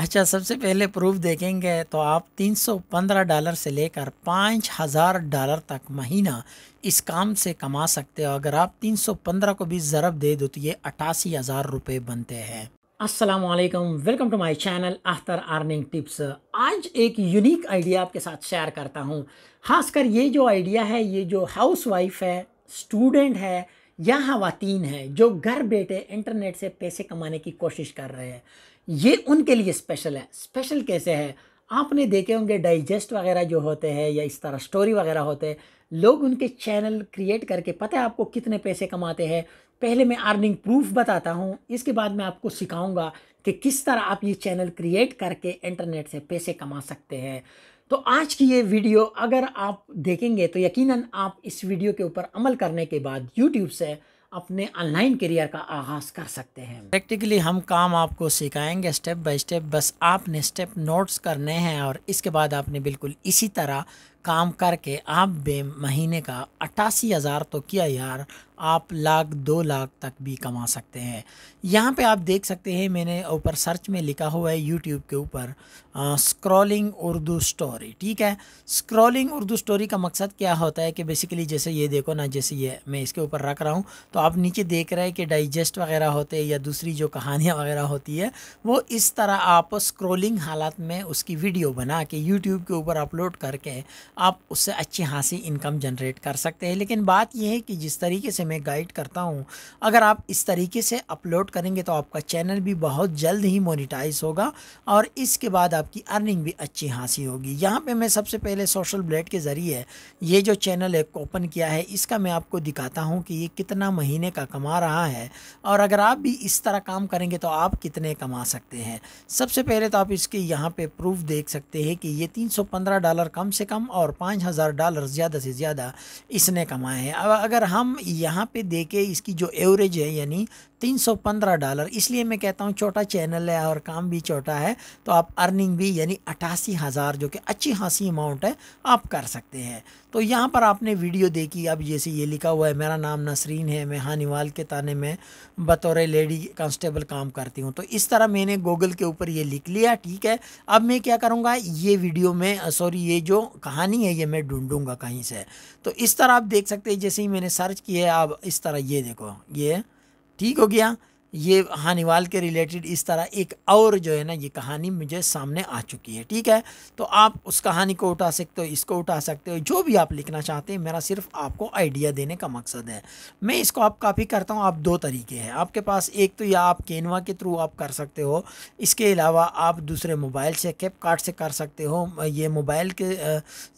अच्छा सबसे पहले प्रूफ देखेंगे तो आप 315 डॉलर से लेकर 5000 डॉलर तक महीना इस काम से कमा सकते हो अगर आप 315 को भी ज़रब दे दो तो ये अट्ठासी हज़ार रुपये बनते हैं अस्सलाम वालेकुम welcome to my channel Akhtar earning tips आज एक यूनिक आइडिया आपके साथ शेयर करता हूँ खासकर ये जो आइडिया है ये जो हाउस वाइफ है स्टूडेंट है या खातन है जो घर बैठे इंटरनेट से पैसे कमाने की कोशिश कर रहे हैं ये उनके लिए स्पेशल है स्पेशल कैसे है आपने देखे होंगे डाइजेस्ट वगैरह जो होते हैं या इस तरह स्टोरी वगैरह होते हैं लोग उनके चैनल क्रिएट करके पता है आपको कितने पैसे कमाते हैं पहले मैं अर्निंग प्रूफ बताता हूँ इसके बाद मैं आपको सिखाऊंगा कि किस तरह आप ये चैनल क्रिएट करके इंटरनेट से पैसे कमा सकते हैं तो आज की ये वीडियो अगर आप देखेंगे तो यकीनन आप इस वीडियो के ऊपर अमल करने के बाद यूट्यूब से अपने ऑनलाइन करियर का आगाज़ कर सकते हैं प्रैक्टिकली हम काम आपको सिखाएंगे स्टेप बाय स्टेप बस आपने स्टेप नोट्स करने हैं और इसके बाद आपने बिल्कुल इसी तरह काम करके आप बे महीने का अट्ठासी हज़ार तो किया यार आप लाख दो लाख तक भी कमा सकते हैं यहाँ पे आप देख सकते हैं मैंने ऊपर सर्च में लिखा हुआ है यूट्यूब के ऊपर स्क्रॉलिंग उर्दू स्टोरी ठीक है स्क्रॉलिंग उर्दू स्टोरी का मकसद क्या होता है कि बेसिकली जैसे ये देखो ना जैसे ये मैं इसके ऊपर रख रहा हूँ तो आप नीचे देख रहे हैं कि डाइजेस्ट वगैरह होते हैं या दूसरी जो कहानियाँ वगैरह होती है वो इस तरह आप स्क्रोलिंग हालात में उसकी वीडियो बना के यूट्यूब के ऊपर अपलोड करके आप उससे अच्छी खासी इनकम जनरेट कर सकते हैं लेकिन बात यह है कि जिस तरीके से मैं गाइड करता हूँ अगर आप इस तरीके से अपलोड करेंगे तो आपका चैनल भी बहुत जल्द ही मोनिटाइज होगा और इसके बाद आपकी अर्निंग भी अच्छी खासी होगी यहाँ पर मैं सबसे पहले सोशल ब्लेड के ज़रिए ये जो चैनल है ओपन किया है इसका मैं आपको दिखाता हूँ कि ये कितना महीने का कमा रहा है और अगर आप भी इस तरह काम करेंगे तो आप कितने कमा सकते हैं सबसे पहले तो आप इसके यहाँ पे प्रूफ देख सकते हैं कि ये 315 डॉलर कम से कम और और पाँच हज़ार डॉलर ज़्यादा से ज़्यादा इसने कमाए हैं अब अगर हम यहाँ पे देखें इसकी जो एवरेज है यानी 315 डॉलर इसलिए मैं कहता हूँ छोटा चैनल है और काम भी छोटा है तो आप अर्निंग भी यानी अट्ठासी हज़ार जो कि अच्छी खासी अमाउंट है आप कर सकते हैं तो यहाँ पर आपने वीडियो देखी अब जैसे ये लिखा हुआ है मेरा नाम नसरीन है मैं हानिवाल के ताने में बतौर लेडी कांस्टेबल काम करती हूँ तो इस तरह मैंने गूगल के ऊपर ये लिख लिया ठीक है अब मैं क्या करूँगा ये वीडियो में सॉरी ये जो कहानी है ये मैं ढूँढूँगा कहीं से तो इस तरह आप देख सकते हैं जैसे ही मैंने सर्च किया है आप इस तरह ये देखो ये ठीक हो गया ये हानिवाल के रिलेटेड इस तरह एक और जो है ना ये कहानी मुझे सामने आ चुकी है ठीक है तो आप उस कहानी को उठा सकते हो इसको उठा सकते हो जो भी आप लिखना चाहते हैं मेरा सिर्फ आपको आइडिया देने का मकसद है मैं इसको आप काफ़ी करता हूँ आप दो तरीके हैं आपके पास एक तो या आप केनवा के थ्रू आप कर सकते हो इसके अलावा आप दूसरे मोबाइल से कैप कार्ड से कर सकते हो ये मोबाइल के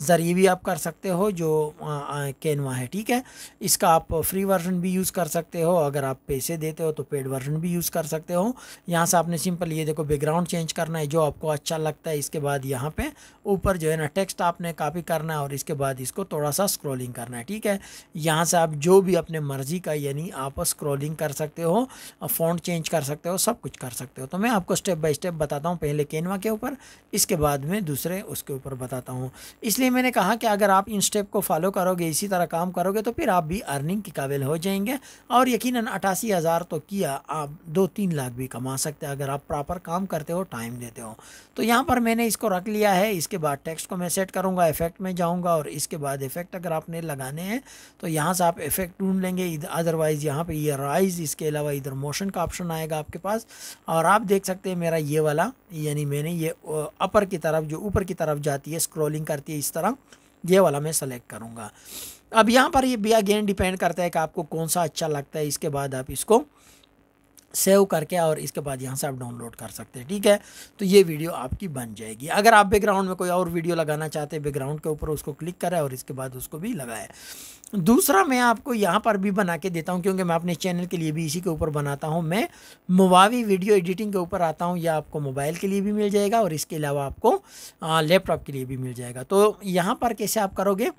ज़रिए भी आप कर सकते हो जो केनवा है ठीक है इसका आप फ्री वर्जन भी यूज़ कर सकते हो अगर आप पैसे देते हो तो पेड वर्जन वर्जन भी यूज़ कर सकते हो यहाँ से आपने सिंपल ये देखो बैकग्राउंड चेंज करना है जो आपको अच्छा लगता है इसके बाद यहाँ पे ऊपर जो है ना टेक्स्ट आपने कॉपी करना है और इसके बाद इसको थोड़ा सा स्क्रोलिंग करना है ठीक है यहाँ से आप जो भी अपने मर्जी का यानी आप स्क्रोलिंग कर सकते हो फ़ॉन्ट चेंज कर सकते हो सब कुछ कर सकते हो तो मैं आपको स्टेप बाई स्टेप बताता हूँ पहले कैनवा के ऊपर इसके बाद में दूसरे उसके ऊपर बताता हूँ इसलिए मैंने कहा कि अगर आप इन स्टेप को फॉलो करोगे इसी तरह काम करोगे तो फिर आप भी अर्निंग के काबिल हो जाएंगे और यकीनन अठासी हज़ार तो किया आप दो तीन लाख भी कमा सकते हैं अगर आप प्रॉपर काम करते हो टाइम देते हो तो यहाँ पर मैंने इसको रख लिया है इसके बाद टेक्स्ट को मैं सेट करूँगा इफेक्ट में जाऊँगा और इसके बाद इफेक्ट अगर आपने लगाने हैं तो यहाँ से आप इफेक्ट ढूंढ लेंगे अदरवाइज़ यहाँ पर ये राइज इसके अलावा इधर मोशन का ऑप्शन आएगा आपके पास और आप देख सकते हैं मेरा ये वाला यानी मैंने ये अपर की तरफ जो ऊपर की तरफ जाती है स्क्रोलिंग करती है इस तरह ये वाला मैं सेलेक्ट करूँगा अब यहाँ पर ये भी अगेन डिपेंड करता है कि आपको कौन सा अच्छा लगता है इसके बाद आप इसको सेव करके और इसके बाद यहाँ से आप डाउनलोड कर सकते हैं ठीक है तो ये वीडियो आपकी बन जाएगी अगर आप बैकग्राउंड में कोई और वीडियो लगाना चाहते हैं बैकग्राउंड के ऊपर उसको क्लिक करें और इसके बाद उसको भी लगाएं दूसरा मैं आपको यहाँ पर भी बना के देता हूँ क्योंकि मैं अपने चैनल के लिए भी इसी के ऊपर बनाता हूँ मैं मुवावी वीडियो एडिटिंग के ऊपर आता हूँ यह आपको मोबाइल के लिए भी मिल जाएगा और इसके अलावा आपको लैपटॉप के लिए भी मिल जाएगा तो यहाँ पर कैसे आप करोगे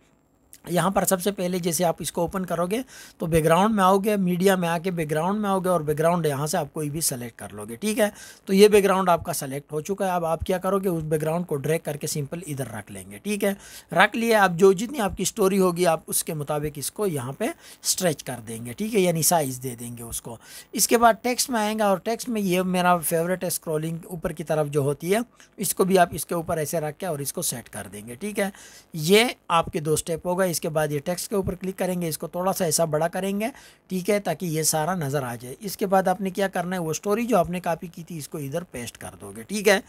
यहाँ पर सबसे पहले जैसे आप इसको ओपन करोगे तो बैकग्राउंड में आओगे मीडिया में आके बैकग्राउंड में आओगे और बैकग्राउंड यहाँ से आप कोई भी सेलेक्ट कर लोगे ठीक है तो ये बैकग्राउंड आपका सेलेक्ट हो चुका है अब आप क्या करोगे उस बैकग्राउंड को ड्रैग करके सिंपल इधर रख लेंगे ठीक है रख लिए आप जो जितनी आपकी स्टोरी होगी आप उसके मुताबिक इसको यहाँ पर स्ट्रेच कर देंगे ठीक है यानी साइज़ दे देंगे उसको इसके बाद टेक्स्ट में आएंगे और टेक्स्ट में ये मेरा फेवरेट है स्क्रोलिंग ऊपर की तरफ जो होती है इसको भी आप इसके ऊपर ऐसे रख के और इसको सेट कर देंगे ठीक है ये आपके दो स्टेप होगा इसके बाद ये टेक्स्ट के ऊपर क्लिक करेंगे इसको थोड़ा सा ऐसा बड़ा करेंगे ठीक है ताकि ये सारा नज़र आ जाए इसके बाद आपने क्या करना है वो स्टोरी जो आपने कापी की थी इसको इधर पेस्ट कर दोगे ठीक है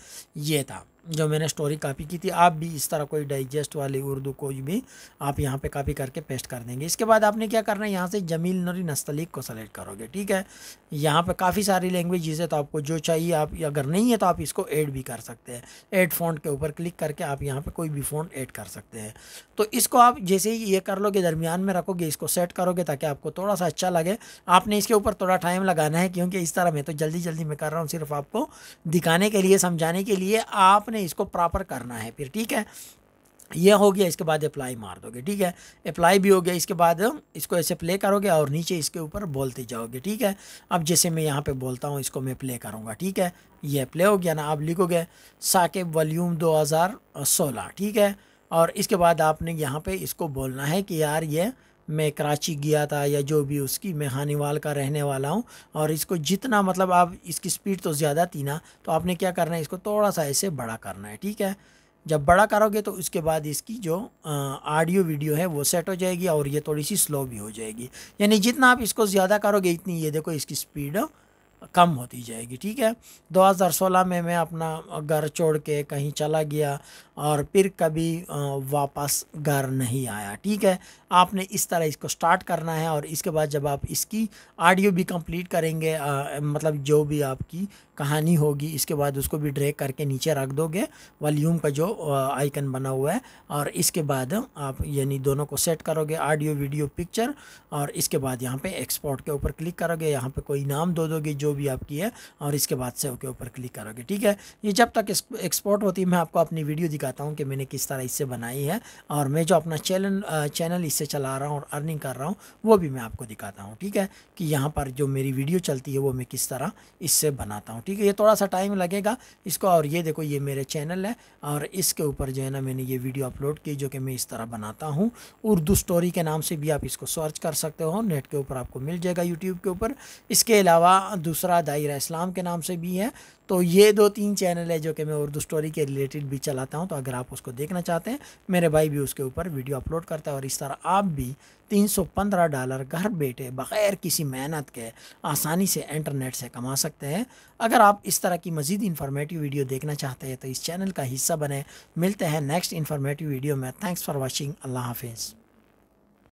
ये था जो मैंने स्टोरी कापी की थी आप भी इस तरह कोई डाइजेस्ट वाली उर्दू कोई भी आप यहाँ पे कापी करके पेस्ट कर देंगे इसके बाद आपने क्या करना है यहाँ से जमील नरी नस्तलीक को सेलेक्ट करोगे ठीक है यहाँ पे काफ़ी सारी लैंग्वेजेज़ है तो आपको जो चाहिए आप अगर नहीं है तो आप इसको ऐड भी कर सकते हैं ऐड फ़ॉन्ट के ऊपर क्लिक करके आप यहाँ पर कोई भी फोन ऐड कर सकते हैं तो इसको आप जैसे ही ये कर लोगे दरमियान में रखोगे इसको सेट करोगे ताकि आपको थोड़ा सा अच्छा लगे आपने इसके ऊपर थोड़ा टाइम लगाना है क्योंकि इस तरह मैं तो जल्दी जल्दी मैं कर रहा हूँ सिर्फ आपको दिखाने के लिए समझाने के लिए आपने आपने इसको प्रॉपर करना है फिर ठीक है ये हो गया इसके बाद अप्लाई मार दोगे ठीक है अप्लाई भी हो गया इसके बाद इसको ऐसे प्ले करोगे और नीचे इसके ऊपर बोलते जाओगे ठीक है अब जैसे मैं यहाँ पे बोलता हूँ इसको मैं प्ले करूँगा ठीक है ये प्ले हो गया ना आप लिखोगे साकिब वॉल्यूम 2016 ठीक है और इसके बाद आपने यहाँ पे इसको बोलना है कि यार ये मैं कराची गया था या जो भी उसकी मैं हानीवाल का रहने वाला हूँ और इसको जितना मतलब आप इसकी स्पीड तो ज़्यादा थी ना तो आपने क्या करना है इसको थोड़ा सा ऐसे बड़ा करना है ठीक है जब बड़ा करोगे तो उसके बाद इसकी जो ऑडियो वीडियो है वो सेट हो जाएगी और ये थोड़ी सी स्लो भी हो जाएगी यानी जितना आप इसको ज़्यादा करोगे इतनी ये देखो इसकी स्पीड कम होती जाएगी ठीक है 2016 में मैं अपना घर छोड़ के कहीं चला गया और फिर कभी वापस घर नहीं आया ठीक है आपने इस तरह इसको स्टार्ट करना है और इसके बाद जब आप इसकी ऑडियो भी कंप्लीट करेंगे आ, मतलब जो भी आपकी कहानी होगी इसके बाद उसको भी ड्रैग करके नीचे रख दोगे वॉल्यूम का जो आइकन बना हुआ है और इसके बाद आप यानी दोनों को सेट करोगे ऑडियो वीडियो पिक्चर और इसके बाद यहाँ पर एक्सपोर्ट के ऊपर क्लिक करोगे यहाँ पर कोई नाम दो दोगे जो भी आपकी है और इसके बाद से ओके ऊपर क्लिक करोगे ठीक है ये जब तक एक्सपोर्ट होती है मैं आपको अपनी वीडियो दिखाता हूँ कि मैंने किस तरह इससे बनाई है और मैं जो अपना चैनल चैनल इससे चला रहा हूँ और अर्निंग कर रहा हूँ वो भी मैं आपको दिखाता हूँ ठीक है कि यहाँ पर जो मेरी वीडियो चलती है वो मैं किस तरह इससे बनाता हूँ ठीक है ये थोड़ा सा टाइम लगेगा इसको और ये देखो ये मेरे चैनल है और इसके ऊपर जो है ना मैंने ये वीडियो अपलोड की जो कि मैं इस तरह बनाता हूँ उर्दू स्टोरी के नाम से भी आप इसको सर्च कर सकते हो नेट के ऊपर आपको मिल जाएगा यूट्यूब के ऊपर इसके अलावा दूसरा दूसरा दायरा इस्लाम के नाम से भी है तो ये दो तीन चैनल है जो कि मैं उर्दू स्टोरी के रिलेटेड भी चलाता हूँ तो अगर आप उसको देखना चाहते हैं मेरे भाई भी उसके ऊपर वीडियो अपलोड करता है और इस तरह आप भी 315 डॉलर घर बैठे बग़ैर किसी मेहनत के आसानी से इंटरनेट से कमा सकते हैं अगर आप इस तरह की मज़ीद इन्फॉर्मेटिव वीडियो देखना चाहते हैं तो इस चैनल का हिस्सा बने मिलते हैं नेक्स्ट इन्फॉर्मेटिव वीडियो में थैंक्स फॉर वॉचिंग अल्लाह हाफिज़